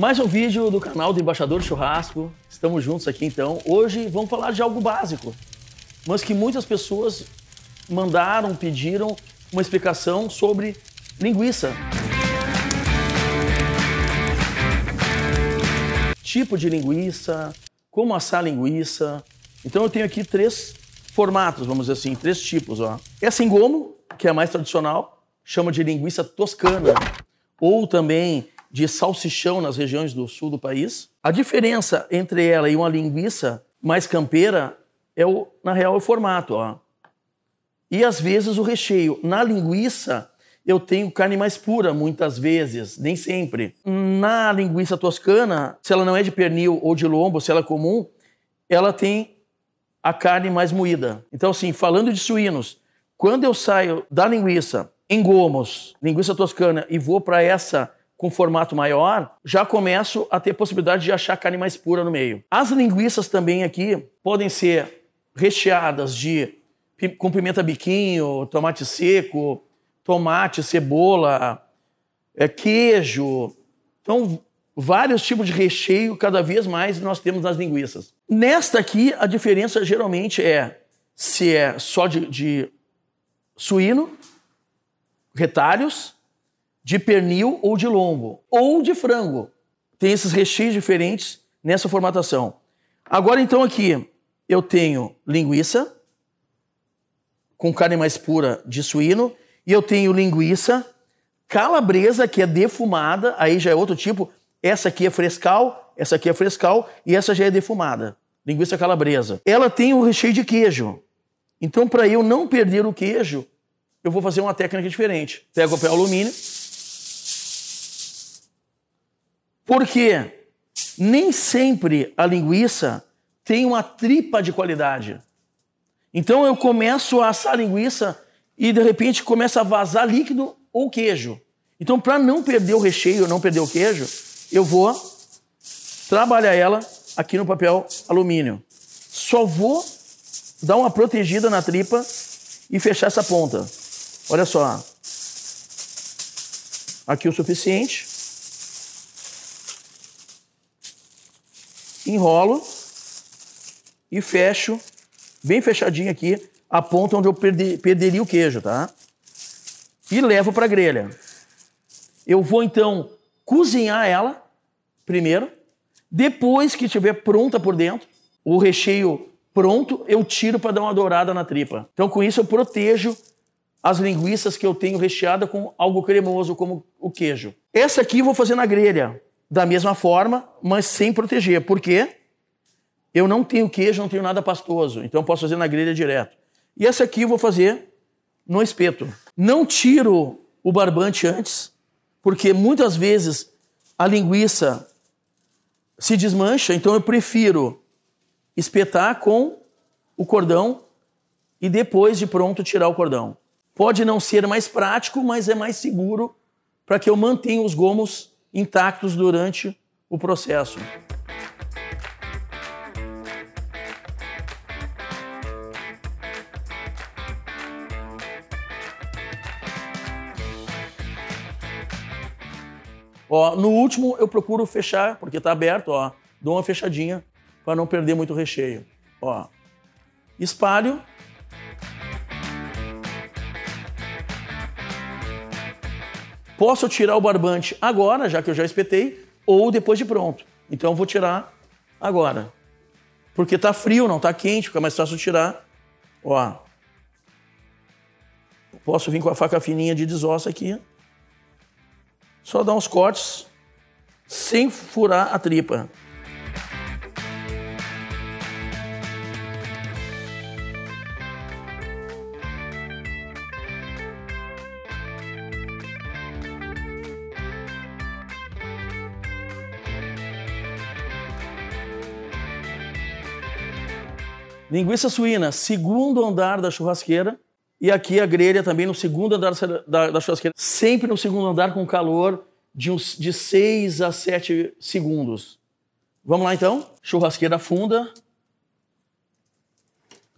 Mais um vídeo do canal do Embaixador Churrasco. Estamos juntos aqui então. Hoje vamos falar de algo básico, mas que muitas pessoas mandaram, pediram uma explicação sobre linguiça. Tipo de linguiça, como assar linguiça. Então eu tenho aqui três formatos, vamos dizer assim, três tipos. Ó. Essa é em gomo, que é a mais tradicional, chama de linguiça toscana. Ou também de salsichão nas regiões do sul do país. A diferença entre ela e uma linguiça mais campeira é, o, na real, é o formato. Ó. E às vezes o recheio. Na linguiça, eu tenho carne mais pura, muitas vezes, nem sempre. Na linguiça toscana, se ela não é de pernil ou de lombo, se ela é comum, ela tem a carne mais moída. Então, assim, falando de suínos, quando eu saio da linguiça em gomos, linguiça toscana, e vou para essa com formato maior, já começo a ter possibilidade de achar carne mais pura no meio. As linguiças também aqui podem ser recheadas de com pimenta biquinho, tomate seco, tomate, cebola, é, queijo. Então, vários tipos de recheio, cada vez mais nós temos nas linguiças. Nesta aqui, a diferença geralmente é se é só de, de suíno, retalhos, de pernil ou de lombo, ou de frango. Tem esses recheios diferentes nessa formatação. Agora, então, aqui eu tenho linguiça, com carne mais pura de suíno, e eu tenho linguiça calabresa, que é defumada, aí já é outro tipo. Essa aqui é frescal, essa aqui é frescal, e essa já é defumada. Linguiça calabresa. Ela tem o recheio de queijo. Então, para eu não perder o queijo, eu vou fazer uma técnica diferente. Pego o papel alumínio, Porque nem sempre a linguiça tem uma tripa de qualidade. Então eu começo a assar a linguiça e de repente começa a vazar líquido ou queijo. Então, para não perder o recheio, não perder o queijo, eu vou trabalhar ela aqui no papel alumínio. Só vou dar uma protegida na tripa e fechar essa ponta. Olha só. Aqui o suficiente. enrolo e fecho bem fechadinho aqui a ponta onde eu perderia o queijo, tá? E levo para a grelha. Eu vou então cozinhar ela primeiro, depois que estiver pronta por dentro, o recheio pronto, eu tiro para dar uma dourada na tripa. Então com isso eu protejo as linguiças que eu tenho recheada com algo cremoso como o queijo. Essa aqui eu vou fazer na grelha da mesma forma, mas sem proteger. Por quê? Eu não tenho queijo, não tenho nada pastoso, então posso fazer na grelha direto. E essa aqui eu vou fazer no espeto. Não tiro o barbante antes, porque muitas vezes a linguiça se desmancha, então eu prefiro espetar com o cordão e depois de pronto tirar o cordão. Pode não ser mais prático, mas é mais seguro para que eu mantenha os gomos intactos durante o processo. Ó, no último eu procuro fechar, porque está aberto, ó. Dou uma fechadinha para não perder muito recheio. Ó. Espalho Posso tirar o barbante agora, já que eu já espetei, ou depois de pronto. Então eu vou tirar agora. Porque tá frio, não tá quente, fica mais fácil tirar. Ó. Posso vir com a faca fininha de desossa aqui. Só dar uns cortes sem furar a tripa. Linguiça suína, segundo andar da churrasqueira. E aqui a grelha também no segundo andar da, da churrasqueira. Sempre no segundo andar com calor de, uns, de 6 a 7 segundos. Vamos lá então? Churrasqueira funda.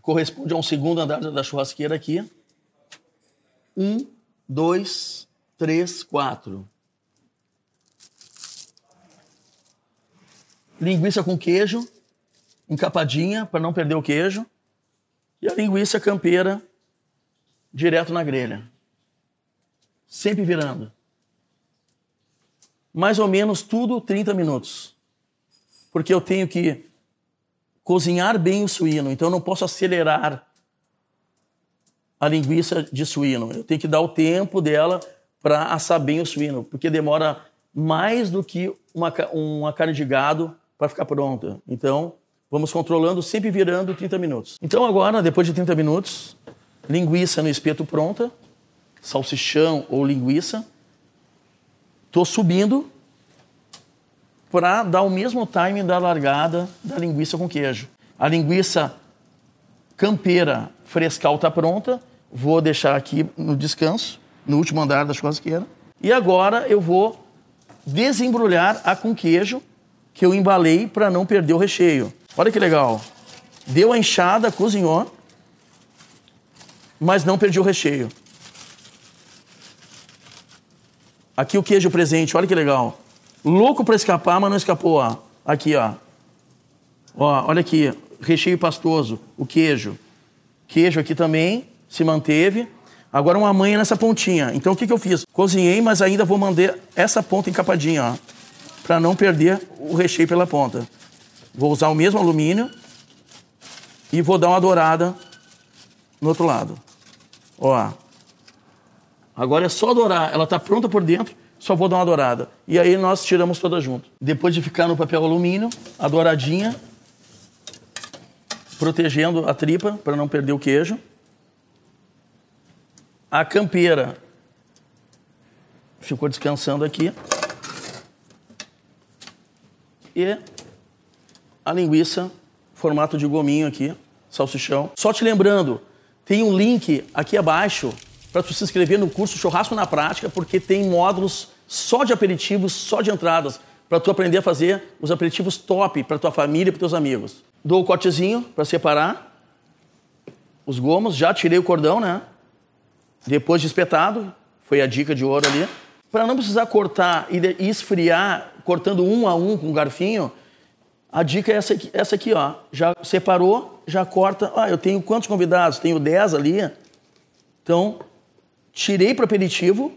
Corresponde a um segundo andar da churrasqueira aqui. Um, dois, três, quatro. Linguiça com queijo encapadinha para não perder o queijo, e a linguiça campeira direto na grelha. Sempre virando. Mais ou menos tudo 30 minutos. Porque eu tenho que cozinhar bem o suíno, então eu não posso acelerar a linguiça de suíno. Eu tenho que dar o tempo dela para assar bem o suíno, porque demora mais do que uma, uma carne de gado para ficar pronta. Então, Vamos controlando, sempre virando 30 minutos. Então agora, depois de 30 minutos, linguiça no espeto pronta, salsichão ou linguiça. Tô subindo para dar o mesmo timing da largada da linguiça com queijo. A linguiça campeira frescal está pronta. Vou deixar aqui no descanso, no último andar da churrasqueira. E agora eu vou desembrulhar a com queijo que eu embalei para não perder o recheio. Olha que legal. Deu a enxada, cozinhou, mas não perdi o recheio. Aqui o queijo presente, olha que legal. Louco para escapar, mas não escapou. Ó. Aqui, ó. ó. Olha aqui, recheio pastoso, o queijo. Queijo aqui também se manteve. Agora uma manha nessa pontinha. Então o que, que eu fiz? Cozinhei, mas ainda vou manter essa ponta encapadinha, ó, para não perder o recheio pela ponta. Vou usar o mesmo alumínio e vou dar uma dourada no outro lado. Ó. Agora é só dourar. Ela está pronta por dentro, só vou dar uma dourada. E aí nós tiramos toda junto. Depois de ficar no papel alumínio, a douradinha, protegendo a tripa para não perder o queijo. A campeira ficou descansando aqui. E a linguiça, formato de gominho aqui, salsichão. Só te lembrando, tem um link aqui abaixo para você se inscrever no curso Churrasco na Prática, porque tem módulos só de aperitivos, só de entradas, para tu aprender a fazer os aperitivos top para tua família e para teus amigos. Dou o cortezinho para separar os gomos, já tirei o cordão, né? Depois de espetado, foi a dica de ouro ali. Para não precisar cortar e esfriar, cortando um a um com o garfinho, a dica é essa aqui, essa aqui, ó. Já separou, já corta. Ah, eu tenho quantos convidados? Tenho 10 ali. Então, tirei para aperitivo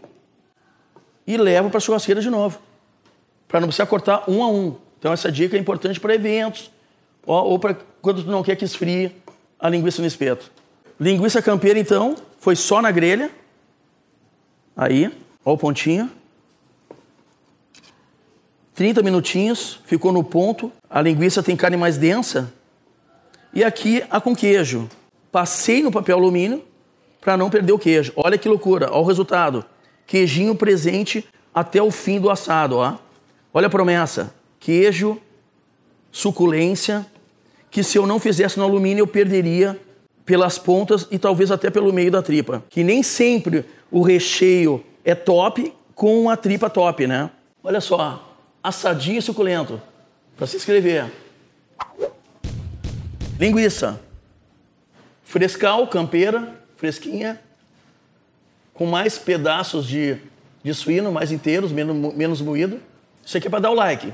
e levo para a churrasqueira de novo. Para não precisar cortar um a um. Então, essa dica é importante para eventos ó, ou para quando tu não quer que esfrie a linguiça no espeto. Linguiça campeira, então, foi só na grelha. Aí, ó o pontinho. 30 minutinhos, ficou no ponto. A linguiça tem carne mais densa. E aqui a com queijo. Passei no papel alumínio para não perder o queijo. Olha que loucura, olha o resultado. Queijinho presente até o fim do assado, ó. Olha a promessa. Queijo, suculência, que se eu não fizesse no alumínio eu perderia pelas pontas e talvez até pelo meio da tripa. Que nem sempre o recheio é top com a tripa top, né? Olha só, assadinho e suculento. Para se inscrever. Linguiça. Frescal, campeira, fresquinha. Com mais pedaços de, de suíno, mais inteiros, menos, menos moído. Isso aqui é para dar o like.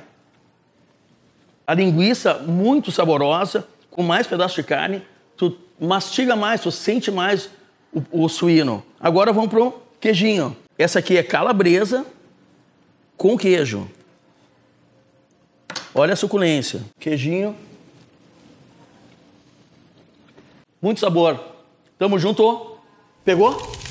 A linguiça muito saborosa, com mais pedaços de carne. Tu mastiga mais, tu sente mais o, o suíno. Agora vamos pro queijinho. Essa aqui é calabresa com queijo. Olha a suculência. Queijinho. Muito sabor. Tamo junto. Pegou?